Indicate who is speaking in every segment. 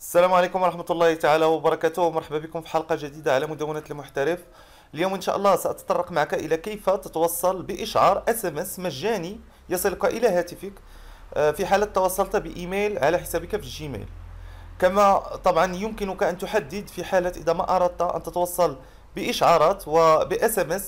Speaker 1: السلام عليكم ورحمة الله تعالى وبركاته ومرحبا بكم في حلقة جديدة على مدونة المحترف اليوم إن شاء الله سأتطرق معك إلى كيف تتوصل بإشعار SMS مجاني يصلك إلى هاتفك آه، في حالة توصلت بإيميل على حسابك في الجيميل كما طبعا يمكنك أن تحدد في حالة إذا ما أردت أن تتوصل بإشعارات وب SMS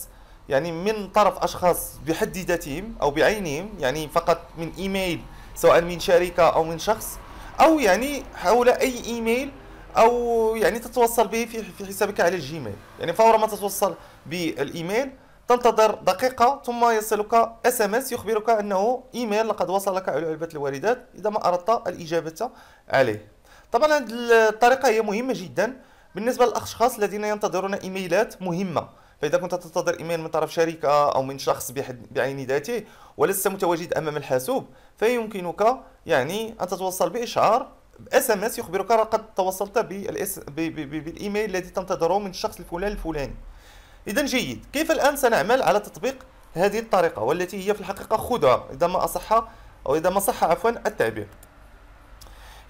Speaker 1: يعني من طرف أشخاص بحد ذاتهم أو بعينهم يعني فقط من إيميل سواء من شركة أو من شخص او يعني حول اي ايميل او يعني تتوصل به في حسابك على الجيميل يعني فور ما تتوصل بالايميل تنتظر دقيقة ثم يصلك اس ام اس يخبرك انه ايميل لقد وصلك على علبة الواردات اذا ما اردت الاجابة عليه طبعا هذه الطريقة هي مهمة جدا بالنسبة للاشخاص الذين ينتظرون ايميلات مهمة فاذا كنت تنتظر ايميل من طرف شركه او من شخص بعين ذاته ولست متواجد امام الحاسوب فيمكنك يعني ان تتوصل باشعار اس ام اس يخبرك لقد تواصلت بالايميل الذي تنتظره من الشخص الفلاني الفلاني اذا جيد كيف الان سنعمل على تطبيق هذه الطريقه والتي هي في الحقيقه خدعه اذا ما اصح او اذا ما صح عفوا التعبير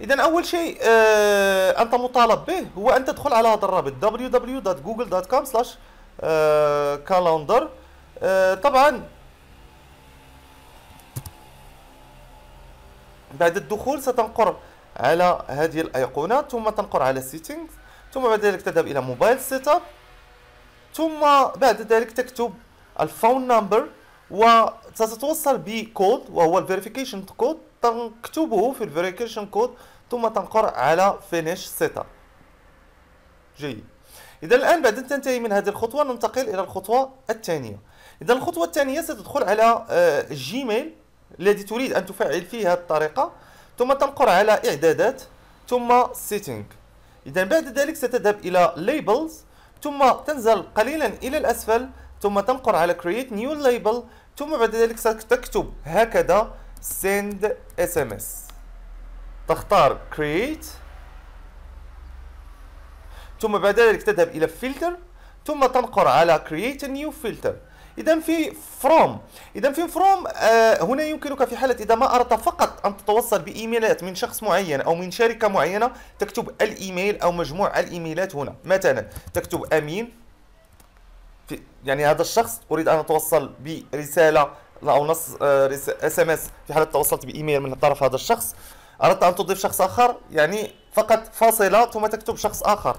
Speaker 1: اذا اول شيء آه انت مطالب به هو ان تدخل على هذا الرابط www.google.com آه، كالندر آه، طبعا بعد الدخول ستنقر على هذه الايقونه ثم تنقر على سيتينغز ثم بعد ذلك تذهب الى موبايل سيت اب ثم بعد ذلك تكتب الفون نمبر وستتوصل بكود وهو الفيريفيكيشن كود تكتبه في الفيريفيكيشن كود ثم تنقر على فينيش سيت اب جيد إذا الآن بعد أن تنتهي من هذه الخطوة ننتقل إلى الخطوة الثانية إذا الخطوة الثانية ستدخل على آه، جيميل الذي تريد أن تفعل فيه هذه الطريقة ثم تنقر على إعدادات ثم سيتنج إذا بعد ذلك ستذهب إلى labels ثم تنزل قليلا إلى الأسفل ثم تنقر على create new label ثم بعد ذلك ستكتب هكذا send sms تختار create ثم بعد ذلك تذهب الى فلتر ثم تنقر على كرييت نيو فلتر اذا في فروم اذا في فروم آه هنا يمكنك في حاله اذا ما اردت فقط ان تتوصل بايميلات من شخص معين او من شركه معينه تكتب الايميل او مجموع الايميلات هنا مثلا تكتب امين في يعني هذا الشخص اريد ان اتوصل برساله او نص اس ام اس في حاله توصلت بايميل من طرف هذا الشخص اردت ان تضيف شخص اخر يعني فقط فاصله ثم تكتب شخص اخر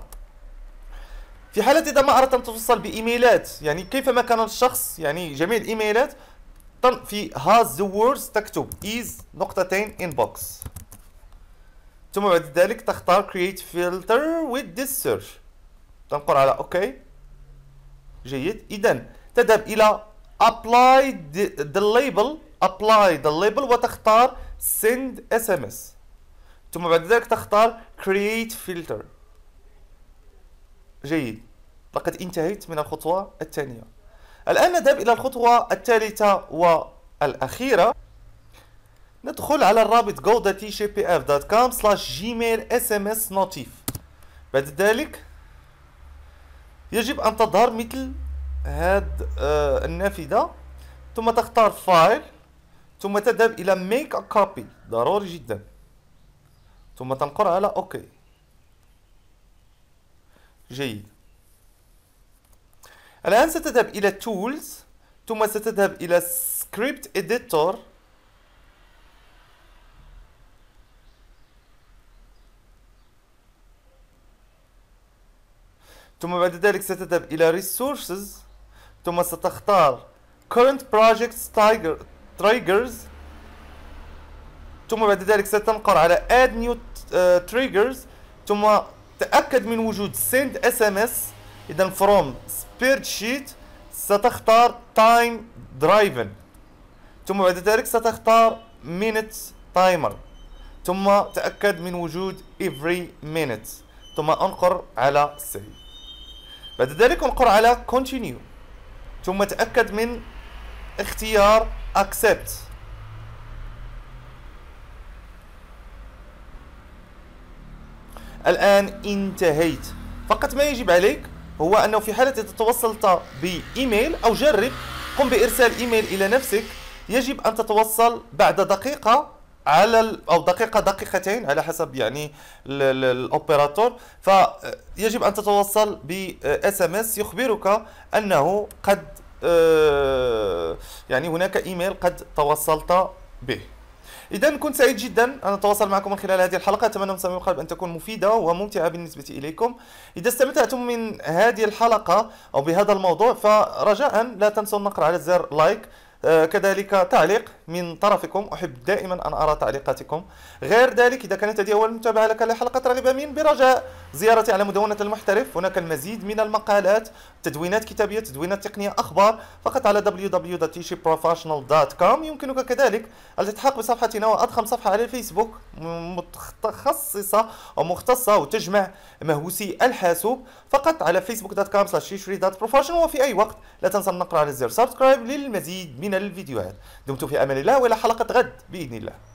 Speaker 1: في حالة إذا ما أردت أن تتوصل بإيميلات يعني كيفما كان الشخص يعني جميع الإيميلات في has the words تكتب is نقطتين inbox ثم بعد ذلك تختار create filter with this search تنقر على OK جيد إذا تذهب إلى apply the, the label apply the label وتختار send sms ثم بعد ذلك تختار create filter جيد لقد انتهيت من الخطوة الثانية الآن نذهب إلى الخطوة الثالثة والأخيرة ندخل على الرابط godtgpf.com slash gmail sms notif بعد ذلك يجب أن تظهر مثل هاد آه، النافذة ثم تختار فايل ثم تذهب إلى make a copy ضروري جدا ثم تنقر على OK جيد الآن ستذهب إلى Tools ثم ستذهب إلى Script Editor ثم بعد ذلك ستذهب إلى Resources ثم ستختار Current Projects Triggers ثم بعد ذلك ستنقر على Add New آه، Triggers ثم تأكد من وجود send SMS إذا from spreadsheet ستختار time driven ثم بعد ذلك ستختار minute timer ثم تأكد من وجود every minute ثم أنقر على save بعد ذلك أنقر على continue ثم تأكد من اختيار accept الآن انتهيت فقط ما يجب عليك هو أنه في حالة إذا توصلت بإيميل أو جرب قم بإرسال إيميل إلى نفسك يجب أن تتوصل بعد دقيقة على او دقيقه دقيقتين على حسب يعني الاوبراتور فيجب ان تتوصل اس ام اس يخبرك انه قد آه، يعني هناك ايميل قد توصلت به اذا كنت سعيد جدا ان اتواصل معكم من خلال هذه الحلقه اتمنى من صميم القلب ان تكون مفيده وممتعه بالنسبه اليكم اذا استمتعتم من هذه الحلقه او بهذا الموضوع فرجاء لا تنسوا النقر على زر لايك آه، كذلك تعليق من طرفكم أحب دائما أن أرى تعليقاتكم غير ذلك إذا كانت هذه أول متابعة لك لحلقة رغبة مين برجاء زيارتي على مدونة المحترف هناك المزيد من المقالات تدوينات كتابية تدوينات تقنية أخبار فقط على www.tishiprofessional.com يمكنك كذلك الالتحاق بصفحتنا وأضخم صفحة على الفيسبوك متخصصة ومختصة وتجمع مهوسي الحاسوب فقط على facebook.com/professional وفي أي وقت لا تنسى النقر على زر سبسكرايب للمزيد من من الفيديوهات دمتم في أمان الله وإلى حلقة غد بإذن الله